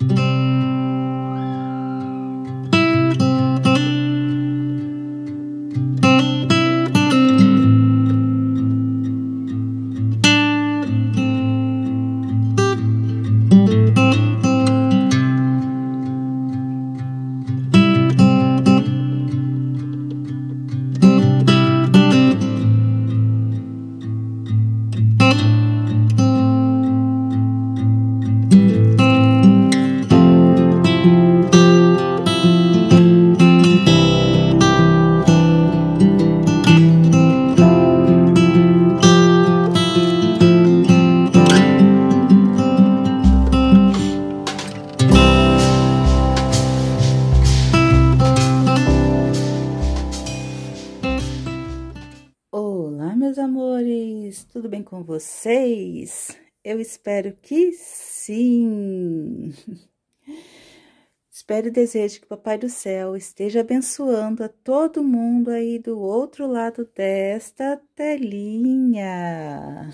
thank you espero que sim. espero e desejo que o Papai do Céu esteja abençoando a todo mundo aí do outro lado desta telinha.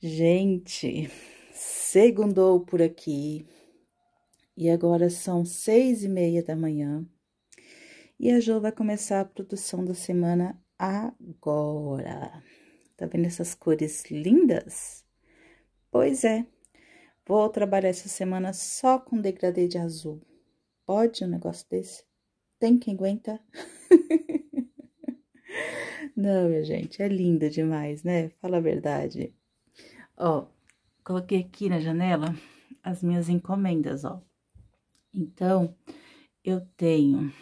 Gente, segundou por aqui. E agora são seis e meia da manhã. E a Jo vai começar a produção da semana agora. Tá vendo essas cores lindas? Pois é, vou trabalhar essa semana só com degradê de azul. Pode um negócio desse? Tem quem aguenta? Não, minha gente, é linda demais, né? Fala a verdade. Ó, coloquei aqui na janela as minhas encomendas, ó. Então, eu tenho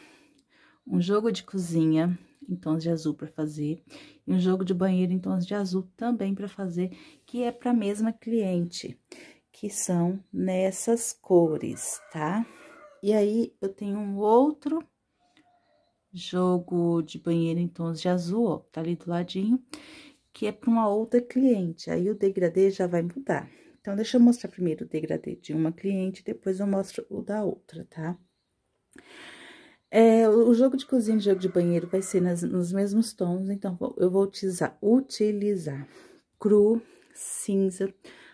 um jogo de cozinha em tons de azul para fazer, e um jogo de banheiro em tons de azul também para fazer, que é para a mesma cliente, que são nessas cores, tá? E aí, eu tenho um outro jogo de banheiro em tons de azul, ó, tá ali do ladinho, que é para uma outra cliente, aí o degradê já vai mudar. Então, deixa eu mostrar primeiro o degradê de uma cliente, depois eu mostro o da outra, tá? Tá? É, o jogo de cozinha e o jogo de banheiro vai ser nas, nos mesmos tons, então eu vou utilizar, utilizar cru, cinza,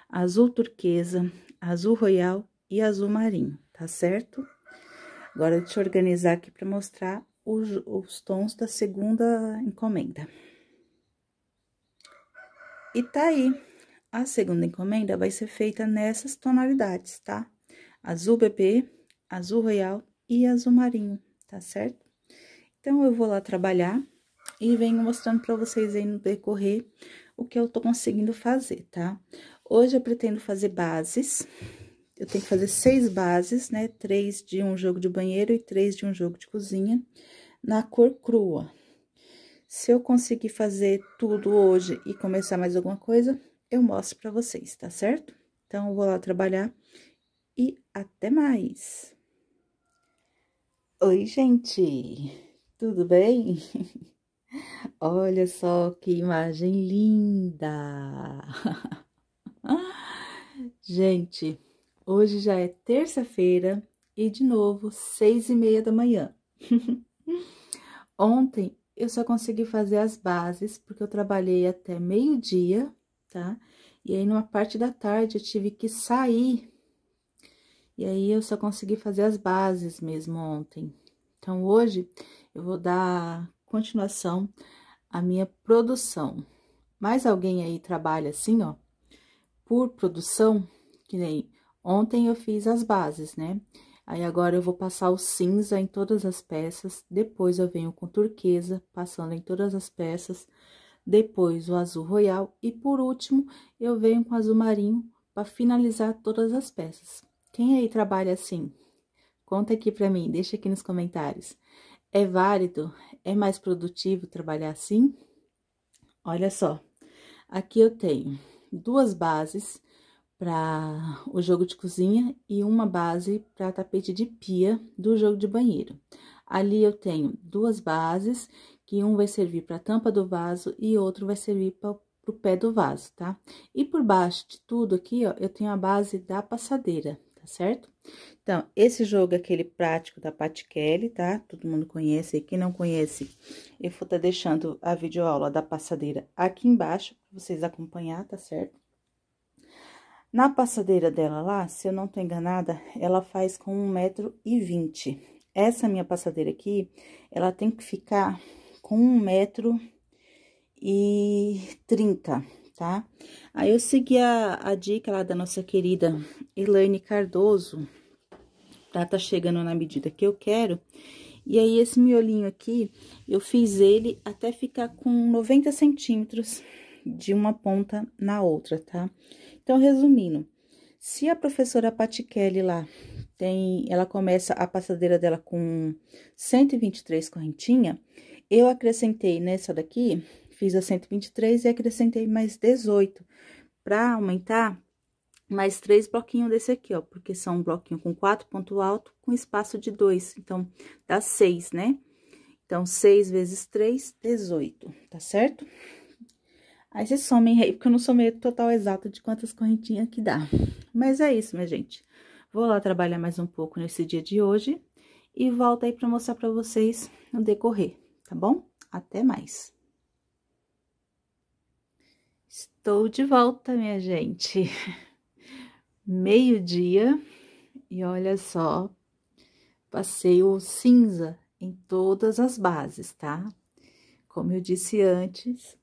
azul turquesa, azul royal e azul marinho, tá certo? Agora, deixa eu organizar aqui para mostrar os, os tons da segunda encomenda. E tá aí. A segunda encomenda vai ser feita nessas tonalidades, tá? Azul bebê, azul royal e azul marinho tá certo? Então, eu vou lá trabalhar e venho mostrando pra vocês aí no decorrer o que eu tô conseguindo fazer, tá? Hoje eu pretendo fazer bases, eu tenho que fazer seis bases, né? Três de um jogo de banheiro e três de um jogo de cozinha, na cor crua. Se eu conseguir fazer tudo hoje e começar mais alguma coisa, eu mostro pra vocês, tá certo? Então, eu vou lá trabalhar e até mais! Oi, gente, tudo bem? Olha só que imagem linda! gente, hoje já é terça-feira e de novo seis e meia da manhã. Ontem eu só consegui fazer as bases porque eu trabalhei até meio-dia, tá? E aí, numa parte da tarde, eu tive que sair e aí eu só consegui fazer as bases mesmo ontem. Então hoje eu vou dar continuação à minha produção. Mais alguém aí trabalha assim, ó, por produção, que nem ontem eu fiz as bases, né? Aí agora eu vou passar o cinza em todas as peças, depois eu venho com turquesa, passando em todas as peças, depois o azul royal e por último eu venho com azul marinho para finalizar todas as peças. Quem aí trabalha assim? Conta aqui para mim, deixa aqui nos comentários. É válido? É mais produtivo trabalhar assim? Olha só, aqui eu tenho duas bases para o jogo de cozinha e uma base para tapete de pia do jogo de banheiro. Ali eu tenho duas bases, que um vai servir para a tampa do vaso e outro vai servir para o pé do vaso, tá? E por baixo de tudo aqui, ó, eu tenho a base da passadeira, tá certo? Então, esse jogo é aquele prático da Pat Kelly, tá? Todo mundo conhece, e quem não conhece, eu vou estar tá deixando a videoaula da passadeira aqui embaixo, para vocês acompanhar, tá certo? Na passadeira dela lá, se eu não tô enganada, ela faz com 1,20m. Essa minha passadeira aqui, ela tem que ficar com 1,30m tá? Aí eu segui a, a dica lá da nossa querida Elaine Cardoso, tá? Tá chegando na medida que eu quero. E aí, esse miolinho aqui, eu fiz ele até ficar com 90 centímetros de uma ponta na outra, tá? Então, resumindo, se a professora Kelly lá tem, ela começa a passadeira dela com 123 correntinha, eu acrescentei nessa daqui fiz a 123 e acrescentei mais 18, para aumentar mais três bloquinhos desse aqui, ó, porque são um bloquinho com quatro ponto alto com espaço de dois, então, dá seis, né? Então, seis vezes três, 18, tá certo? Aí, vocês somem aí, porque eu não somei meio total exato de quantas correntinhas que dá. Mas é isso, minha gente. Vou lá trabalhar mais um pouco nesse dia de hoje e volto aí para mostrar para vocês no decorrer, tá bom? Até mais! Estou de volta, minha gente. Meio-dia e olha só, passei o cinza em todas as bases, tá? Como eu disse antes,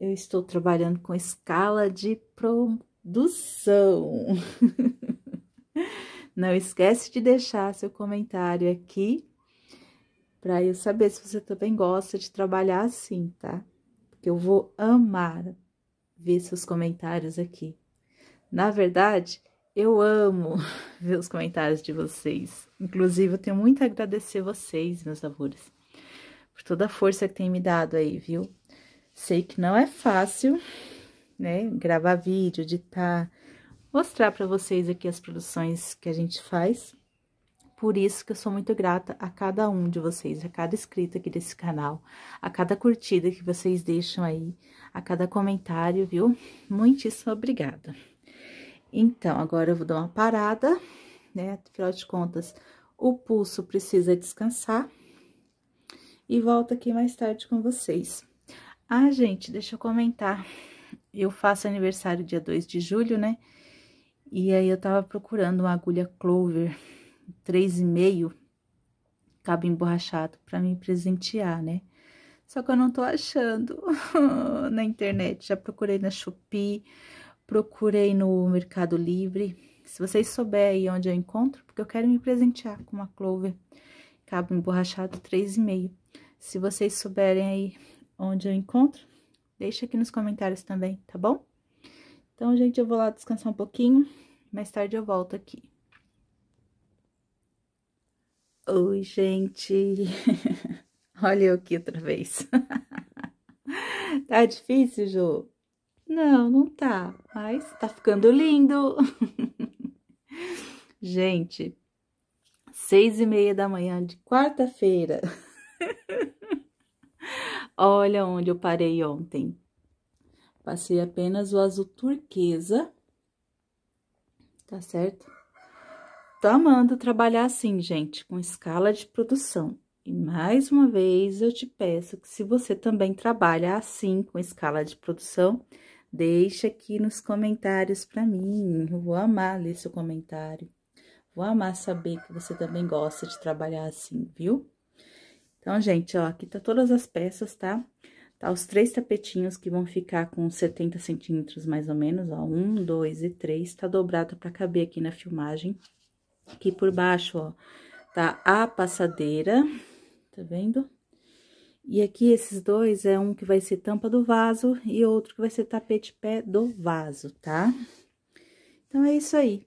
eu estou trabalhando com escala de produção. Não esquece de deixar seu comentário aqui para eu saber se você também gosta de trabalhar assim, tá? Porque eu vou amar ver seus comentários aqui. Na verdade, eu amo ver os comentários de vocês. Inclusive, eu tenho muito a agradecer vocês, meus amores, por toda a força que tem me dado aí, viu? Sei que não é fácil, né? Gravar vídeo, editar, mostrar para vocês aqui as produções que a gente faz. Por isso que eu sou muito grata a cada um de vocês, a cada inscrito aqui desse canal, a cada curtida que vocês deixam aí, a cada comentário, viu? Muitíssimo obrigada. Então, agora eu vou dar uma parada, né? Afinal de contas, o pulso precisa descansar. E volto aqui mais tarde com vocês. Ah, gente, deixa eu comentar. Eu faço aniversário dia 2 de julho, né? E aí eu tava procurando uma agulha Clover três e meio cabo emborrachado para me presentear, né? Só que eu não tô achando na internet. Já procurei na Shopee, procurei no Mercado Livre. Se vocês souberem onde eu encontro, porque eu quero me presentear com uma Clover cabo emborrachado três e meio. Se vocês souberem aí onde eu encontro, deixa aqui nos comentários também, tá bom? Então, gente, eu vou lá descansar um pouquinho. Mais tarde eu volto aqui. Oi, gente. Olha eu aqui outra vez. tá difícil, Jô? Não, não tá, mas tá ficando lindo. gente, seis e meia da manhã de quarta-feira. Olha onde eu parei ontem. Passei apenas o azul turquesa. Tá certo? Tô amando trabalhar assim, gente, com escala de produção. E mais uma vez eu te peço que se você também trabalha assim com escala de produção, deixa aqui nos comentários para mim. Eu vou amar ler seu comentário. Vou amar saber que você também gosta de trabalhar assim, viu? Então, gente, ó, aqui tá todas as peças, tá? Tá os três tapetinhos que vão ficar com 70 centímetros mais ou menos, ó, um, dois e três, tá dobrado para caber aqui na filmagem. Aqui por baixo, ó, tá a passadeira, tá vendo? E aqui esses dois é um que vai ser tampa do vaso e outro que vai ser tapete pé do vaso, tá? Então, é isso aí.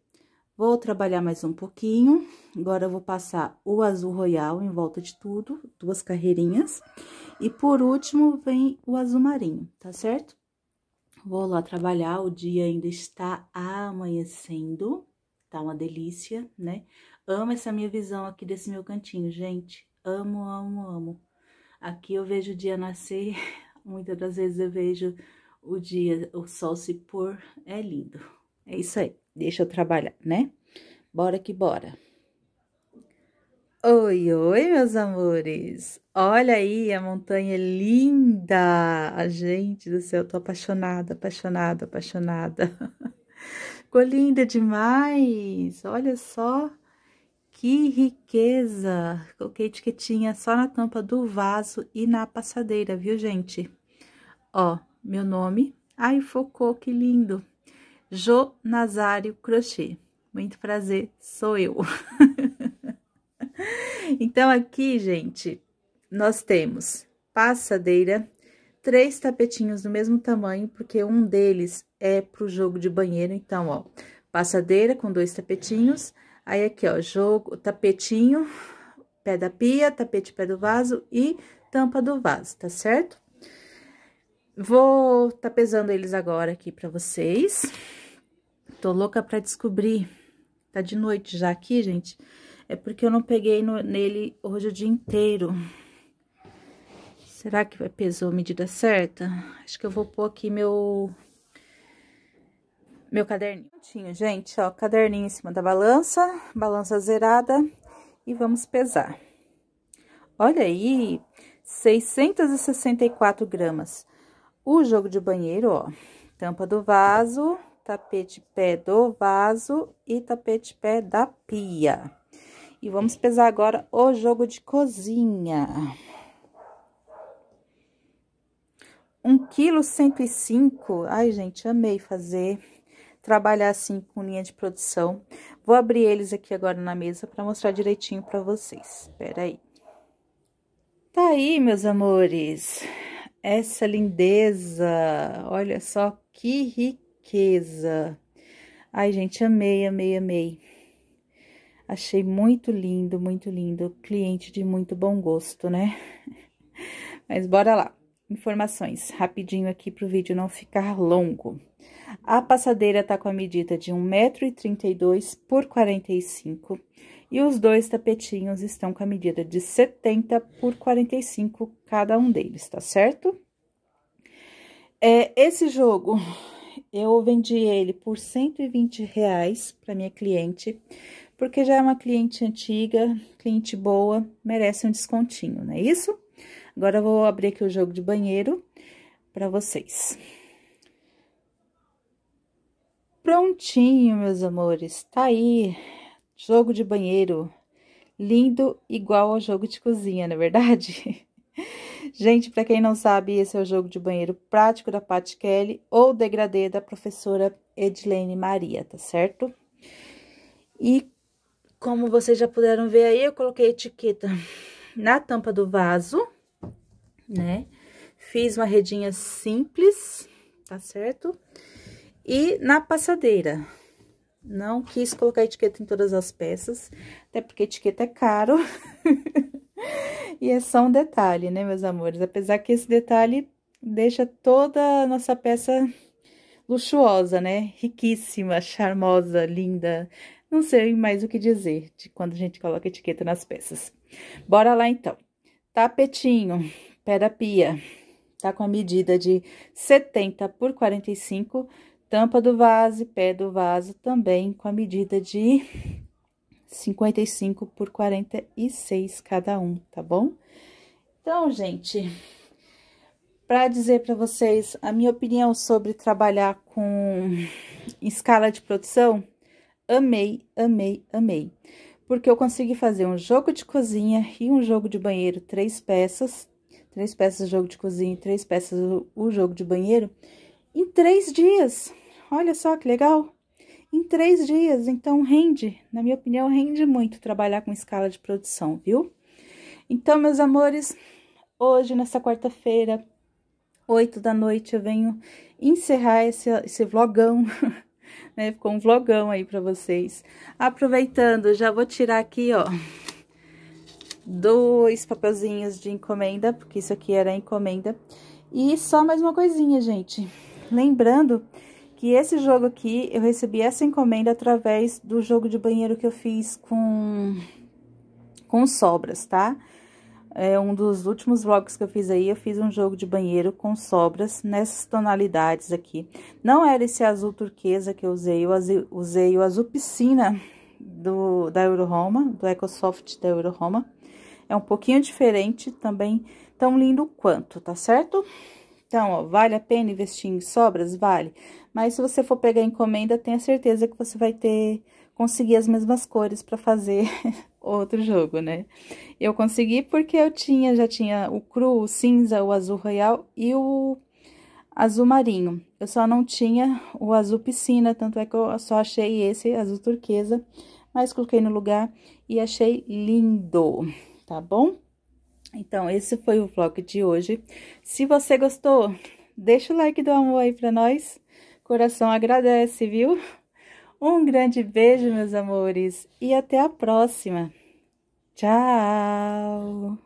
Vou trabalhar mais um pouquinho. Agora, eu vou passar o azul royal em volta de tudo, duas carreirinhas. E por último, vem o azul marinho, tá certo? Vou lá trabalhar, o dia ainda está amanhecendo tá uma delícia, né? Amo essa minha visão aqui desse meu cantinho, gente. Amo, amo, amo. Aqui eu vejo o dia nascer, muitas das vezes eu vejo o dia, o sol se pôr, é lindo. É isso aí, deixa eu trabalhar, né? Bora que bora. Oi, oi, meus amores! Olha aí, a montanha linda! A gente do céu, eu tô apaixonada, apaixonada, apaixonada. Ficou linda demais! Olha só que riqueza! Coloquei etiquetinha só na tampa do vaso e na passadeira, viu, gente? Ó, meu nome. Ai, focou, que lindo! Jo Nazário Crochê. Muito prazer, sou eu. então, aqui, gente, nós temos passadeira, três tapetinhos do mesmo tamanho, porque um deles é pro jogo de banheiro, então, ó, passadeira com dois tapetinhos, aí aqui, ó, jogo, tapetinho, pé da pia, tapete pé do vaso e tampa do vaso, tá certo? Vou tá pesando eles agora aqui pra vocês. Tô louca pra descobrir. Tá de noite já aqui, gente. É porque eu não peguei no, nele hoje o dia inteiro. Será que vai pesou a medida certa? Acho que eu vou pôr aqui meu meu caderninho. Prontinho, gente, ó, caderninho em cima da balança, balança zerada e vamos pesar. Olha aí, 664 gramas. O jogo de banheiro, ó, tampa do vaso, tapete pé do vaso e tapete pé da pia. E vamos pesar agora o jogo de cozinha. 1,105 kg. Ai, gente, amei fazer trabalhar assim com linha de produção. Vou abrir eles aqui agora na mesa para mostrar direitinho para vocês. Espera aí. Tá aí, meus amores. Essa lindeza. Olha só que riqueza. Ai, gente, amei, amei, amei. Achei muito lindo, muito lindo. Cliente de muito bom gosto, né? Mas bora lá. Informações rapidinho aqui para o vídeo não ficar longo. A passadeira tá com a medida de 1,32m por 45 e os dois tapetinhos estão com a medida de 70 por 45 cada um deles, tá certo? É, esse jogo, eu vendi ele por 120 reais para minha cliente, porque já é uma cliente antiga, cliente boa, merece um descontinho, não é isso? Agora, eu vou abrir aqui o jogo de banheiro para vocês. Prontinho, meus amores, tá aí. Jogo de banheiro, lindo igual ao jogo de cozinha, não é verdade? Gente, para quem não sabe, esse é o jogo de banheiro prático da Pat Kelly ou degradê da professora Edilene Maria, tá certo? E como vocês já puderam ver aí, eu coloquei a etiqueta na tampa do vaso, né? Fiz uma redinha simples, tá certo? Tá certo? E na passadeira, não quis colocar etiqueta em todas as peças, até porque etiqueta é caro. e é só um detalhe, né, meus amores? Apesar que esse detalhe deixa toda a nossa peça luxuosa, né? Riquíssima, charmosa, linda. Não sei mais o que dizer de quando a gente coloca etiqueta nas peças. Bora lá, então. Tapetinho, pé da pia. Tá com a medida de 70 por 45 tampa do vaso e pé do vaso também com a medida de 55 por 46 cada um, tá bom? Então, gente, para dizer para vocês a minha opinião sobre trabalhar com escala de produção, amei, amei, amei. Porque eu consegui fazer um jogo de cozinha e um jogo de banheiro, três peças, três peças jogo de cozinha e três peças o jogo de banheiro, em três dias. Olha só que legal! Em três dias, então rende, na minha opinião, rende muito trabalhar com escala de produção, viu? Então, meus amores, hoje, nessa quarta-feira, 8 da noite, eu venho encerrar esse, esse vlogão, né? Ficou um vlogão aí pra vocês. Aproveitando, já vou tirar aqui, ó, dois papelzinhos de encomenda, porque isso aqui era encomenda. E só mais uma coisinha, gente. Lembrando que esse jogo aqui, eu recebi essa encomenda através do jogo de banheiro que eu fiz com, com sobras, tá? É um dos últimos vlogs que eu fiz aí, eu fiz um jogo de banheiro com sobras nessas tonalidades aqui. Não era esse azul turquesa que eu usei, eu usei o azul piscina do, da Euroroma, do EcoSoft da Euroroma. É um pouquinho diferente, também tão lindo quanto, tá certo? Então, ó, vale a pena investir em sobras? Vale. Mas se você for pegar encomenda, tenha certeza que você vai ter conseguir as mesmas cores para fazer outro jogo, né? Eu consegui porque eu tinha, já tinha o cru, o cinza, o azul royal e o azul marinho. Eu só não tinha o azul piscina, tanto é que eu só achei esse azul turquesa, mas coloquei no lugar e achei lindo, tá bom? Então, esse foi o vlog de hoje. Se você gostou, deixa o like do amor aí pra nós. Coração agradece, viu? Um grande beijo, meus amores, e até a próxima. Tchau!